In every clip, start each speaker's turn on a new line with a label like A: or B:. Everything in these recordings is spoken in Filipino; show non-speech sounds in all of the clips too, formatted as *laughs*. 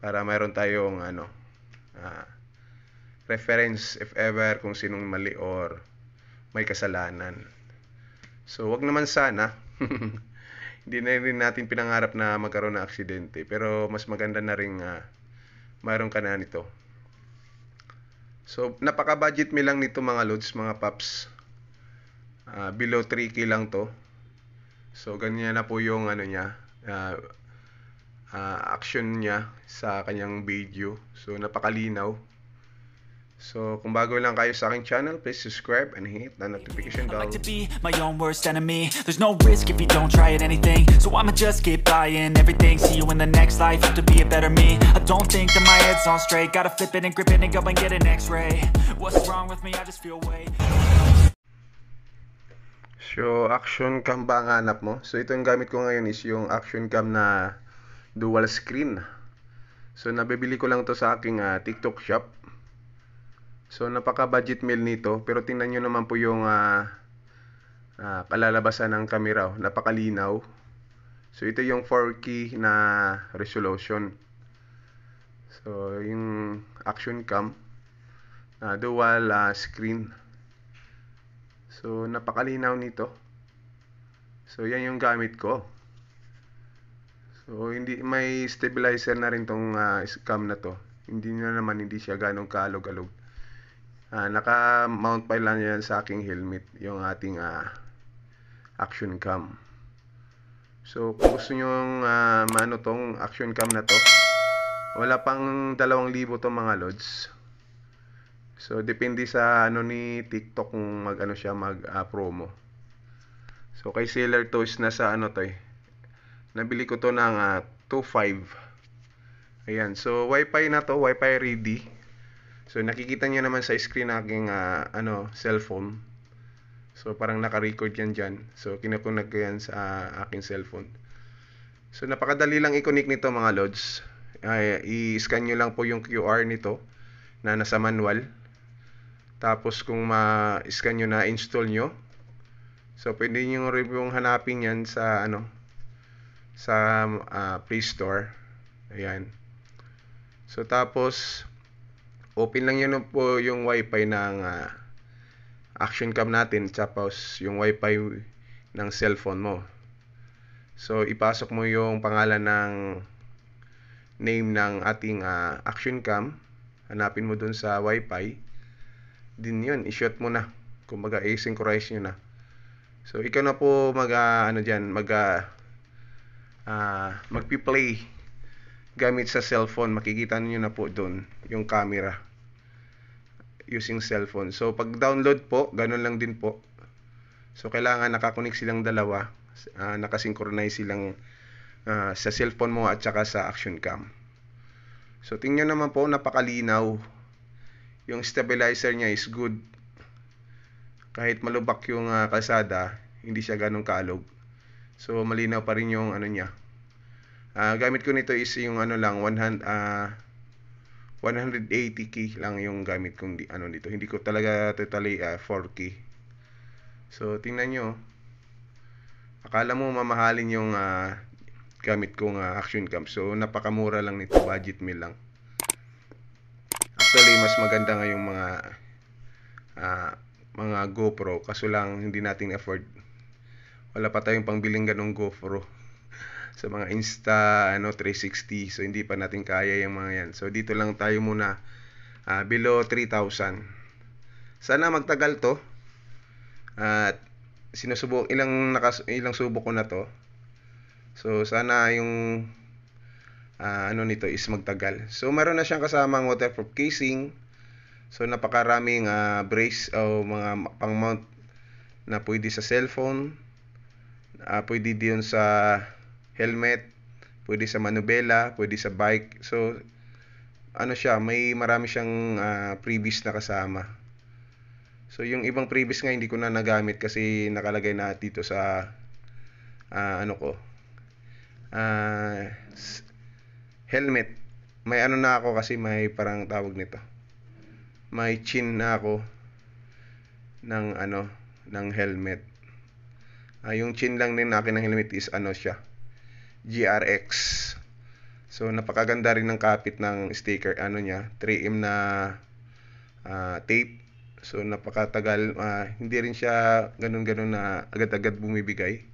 A: para mayroon tayong ano uh, reference if ever kung sinong mali or may kasalanan. So wag naman sana *laughs* hindi na rin natin pinangarap na magkaroon ng aksidente pero mas maganda na rin uh, mayroon ka na nito. So napaka-budget mi lang nito mga lods, mga paps. Uh, below 3k lang to. So ganyan na po yung ano niya, uh, uh, action niya sa kanyang video. So, napakalinaw. So, kung bago lang kayo sa aking channel, please subscribe and hit the notification bell. I like to be my own worst enemy. There's no risk if you don't try at anything. So I'ma just keep buying everything. See you in the next life, have to be a better me. I don't think that my head's on straight. Gotta flip it and grip it and go and get an x-ray. What's wrong with me? I just feel weight. So, action cam ba ang hanap mo? So, ito yung gamit ko ngayon is yung action cam na dual screen. So nabibili ko lang to sa aking uh, TikTok shop. So napaka-budget meal nito pero tingnan niyo naman po yung uh, ah, uh, ah, kalalabasan ng camera. Oh. napakalinaw. So ito yung 4K na resolution. So yung action cam uh, dual uh, screen. So napakalinaw nito. So yan yung gamit ko. So hindi may stabilizer na rin tong uh, cam na to. Hindi na naman hindi siya ganong kaalog-alog. Uh, ah, naka-mount pa lang yan sa aking helmet, yung ating uh, action cam. So kung gusto nyo uh, mano tong action cam na to, wala pang 2,000 tong mga lods. So depende sa ano ni TikTok kung mag ano siya mag uh, promo. So kay seller Toys na sa ano to eh Nabili ko to ng uh, ah, 2.5. Ayan. So, Wi-Fi na to. Wi-Fi ready. So, nakikita nyo naman sa screen aking uh, ano, cellphone. So, parang naka-record yan dyan. So, kinakunag ko yan sa uh, aking cellphone. So, napakadali lang i-connect nito mga lods. Ay, i-scan nyo lang po yung QR nito na nasa manual. Tapos, kung ma-scan nyo na, install nyo. So, pwede nyo rin yung hanapin yan sa ano, sa uh, Play Store. Ayan. So tapos open lang yun po yung wifi ng uh, action cam natin tapos yung wifi ng cellphone mo. So ipasok mo yung pangalan ng name ng ating uh, action cam. Hanapin mo dun sa wifi. Din yun, i-shot mo na. Kumbaga, asynchronize nyo na. So, ikaw na po mag, uh, ano dyan, mag, uh, uh, magpi-play gamit sa cellphone. Makikita niyo na po doon yung camera using cellphone. So pag download po, ganun lang din po. So kailangan nakakonik silang dalawa, uh, nakasynchronize silang uh, sa cellphone mo at saka sa action cam. So tingnan naman po napakalinaw. Yung stabilizer niya is good. Kahit malubak yung uh, kalsada, hindi siya ganun kaalog. So malinaw pa rin yung ano niya. Uh, gamit ko nito is yung ano lang 100 uh, 180k lang yung gamit kong di, ano dito. Hindi ko talaga totally uh, ah, 4k. So tingnan nyo. Oh. Akala mo mamahalin yung uh, gamit kong uh, action cam. So napakamura lang nito, budget meal lang. Actually, mas maganda nga yung mga uh, mga GoPro kaso lang hindi natin afford wala pa tayong pangbiling ganong GoPro *laughs* sa mga Insta ano 360 so hindi pa natin kaya yung mga yan so dito lang tayo muna uh, below 3,000 sana magtagal to at uh, sinusubok ilang nakas, ilang subok ko na to so sana yung uh, ano nito is magtagal so meron na siyang kasamang waterproof casing so napakaraming uh, brace o mga pang mount na pwede sa cellphone Uh, pwede diyon sa helmet, pwede sa manubela, pwede sa bike. So, ano siya, may marami siyang uh, previous na kasama. So, yung ibang previous nga hindi ko na nagamit kasi nakalagay na dito sa uh, ano ko. Uh, helmet. May ano na ako kasi may parang tawag nito. May chin na ako ng ano, ng helmet. Uh, yung chin lang din akin ng helmet is ano siya, GRX. So napakaganda rin ng kapit ng sticker ano niya, 3M na uh, tape. So napakatagal, uh, hindi rin siya ganun-ganun na agad-agad bumibigay.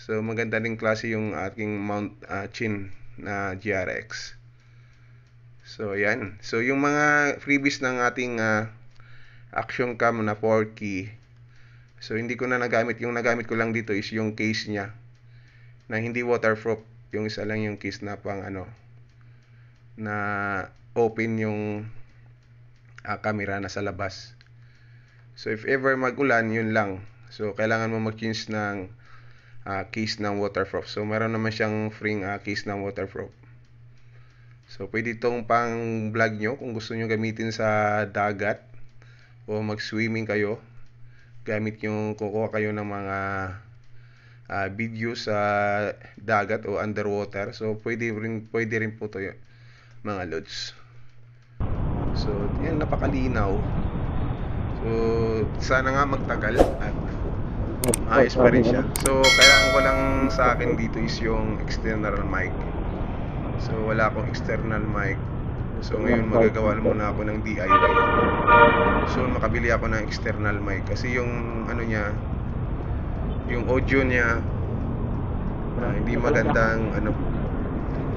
A: So maganda rin klase yung ating mount uh, chin na GRX. So ayan. So yung mga freebies ng ating uh, action cam na 4 key So hindi ko na nagamit. Yung nagamit ko lang dito is yung case niya na hindi waterproof. Yung isa lang yung case na pang ano na open yung uh, camera na sa labas. So if ever magulan, yun lang. So kailangan mo mag-change ng uh, case ng waterproof. So meron naman siyang free uh, case ng waterproof. So, pwede itong pang vlog nyo kung gusto nyo gamitin sa dagat o mag-swimming kayo gamit yung kukuha kayo ng mga uh, video sa dagat o underwater. So pwede rin pwede rin po 'to mga lods. So yan napakalinaw. So sana nga magtagal at ayos pa rin siya. So kailangan ko lang sa akin dito is yung external mic. So wala akong external mic So ngayon magagawa muna ako ng DIY. So makabili ako ng external mic kasi yung ano niya yung audio niya uh, hindi magandang ano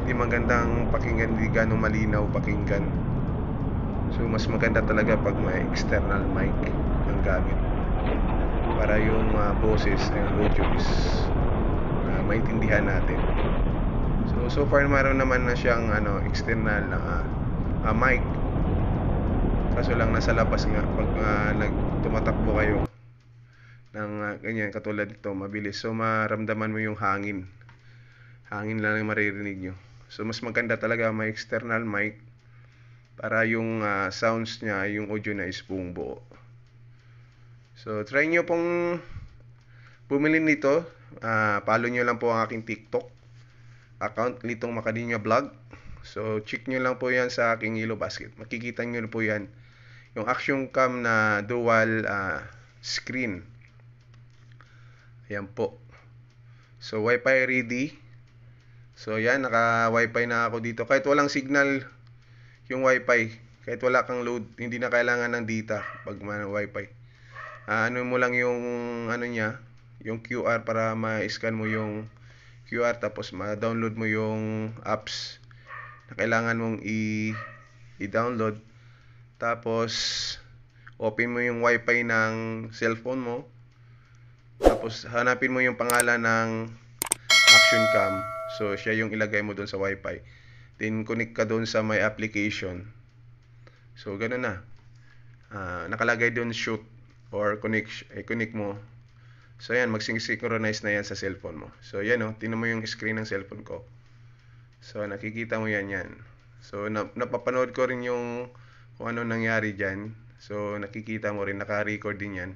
A: hindi magandang pakinggan hindi ganong malinaw pakinggan. So mas maganda talaga pag may external mic ang gamit para yung uh, boses ng audio is uh, maintindihan natin. So so far naman na siyang ano external na uh, uh, mic kaso lang nasa labas nga pag uh, ah, nag tumatakbo kayo ng uh, ganyan katulad ito mabilis so maramdaman mo yung hangin hangin lang yung maririnig nyo so mas maganda talaga may external mic para yung uh, sounds niya yung audio na is buong buo so try nyo pong bumili nito uh, follow nyo lang po ang aking tiktok account litong makadinya vlog So, check nyo lang po yan sa aking Yellow Basket. Makikita nyo po yan. Yung action cam na dual uh, screen. Ayan po. So, Wi-Fi ready. So, yan. Naka-Wi-Fi na ako dito. Kahit walang signal yung Wi-Fi. Kahit wala kang load. Hindi na kailangan ng data pag Wi-Fi. Uh, ano mo lang yung ano niya. Yung QR para ma-scan mo yung QR. Tapos ma-download mo yung apps na kailangan mong i- i-download. Tapos, open mo yung wifi ng cellphone mo. Tapos, hanapin mo yung pangalan ng action cam. So, siya yung ilagay mo doon sa wifi. Then, connect ka doon sa my application. So, ganun na. Uh, nakalagay doon shoot or connect, eh, connect mo. So, yan. Mag-synchronize na yan sa cellphone mo. So, yan o. Oh, Tinan mo yung screen ng cellphone ko. So nakikita mo yan yan. So napapanood ko rin yung kung ano nangyari dyan. So nakikita mo rin, naka-record din yan.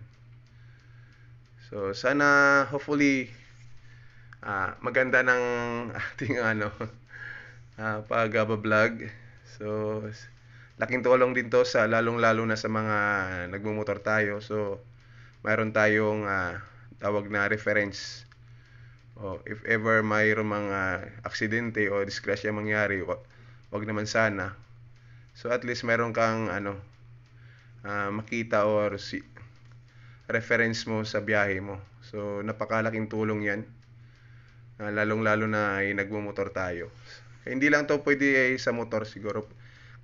A: So sana hopefully ah, maganda ng *laughs* ating ano *laughs* ah, pag-vlog. So laking tulong din to sa lalong-lalo na sa mga nagmumotor tayo. So mayroon tayong uh, tawag na reference o oh, if ever mayroong mga aksidente o disgrasya mangyari, wag, naman sana. So at least meron kang ano uh, makita or si reference mo sa biyahe mo. So napakalaking tulong 'yan. Uh, lalong-lalo na ay nagmumotor tayo. Eh, hindi lang 'to pwede ay sa motor siguro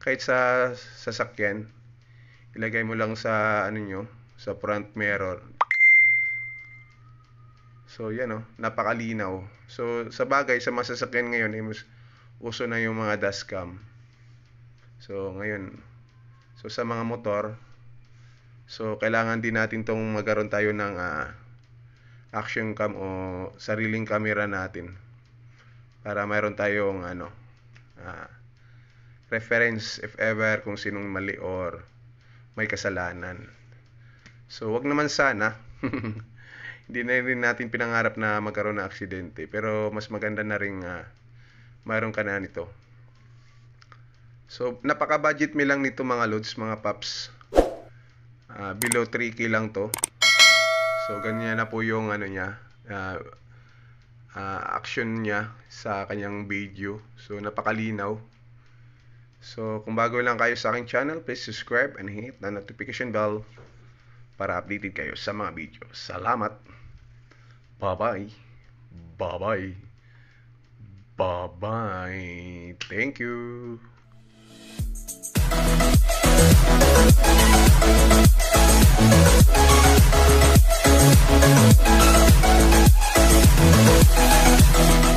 A: kahit sa sasakyan. Ilagay mo lang sa ano nyo, sa front mirror So, yan o. Oh, napakalinaw. So, sa bagay, sa masasakyan ngayon, eh, uso na yung mga dust cam. So, ngayon. So, sa mga motor, so, kailangan din natin tong magkaroon tayo ng uh, action cam o sariling camera natin para mayroon tayong ano uh, reference if ever kung sinong mali or may kasalanan. So, wag naman sana. *laughs* hindi na rin natin pinangarap na magkaroon ng aksidente. Pero mas maganda na rin uh, mayroon ka na nito. So, napaka-budget mi lang nito mga lods, mga paps. Uh, below 3K lang to. So, ganyan na po yung ano niya. Uh, uh, action niya sa kanyang video. So, napakalinaw. So, kung bago lang kayo sa aking channel, please subscribe and hit the notification bell para updated kayo sa mga video. Salamat! Bye bye. Bye bye. Bye bye. Thank you.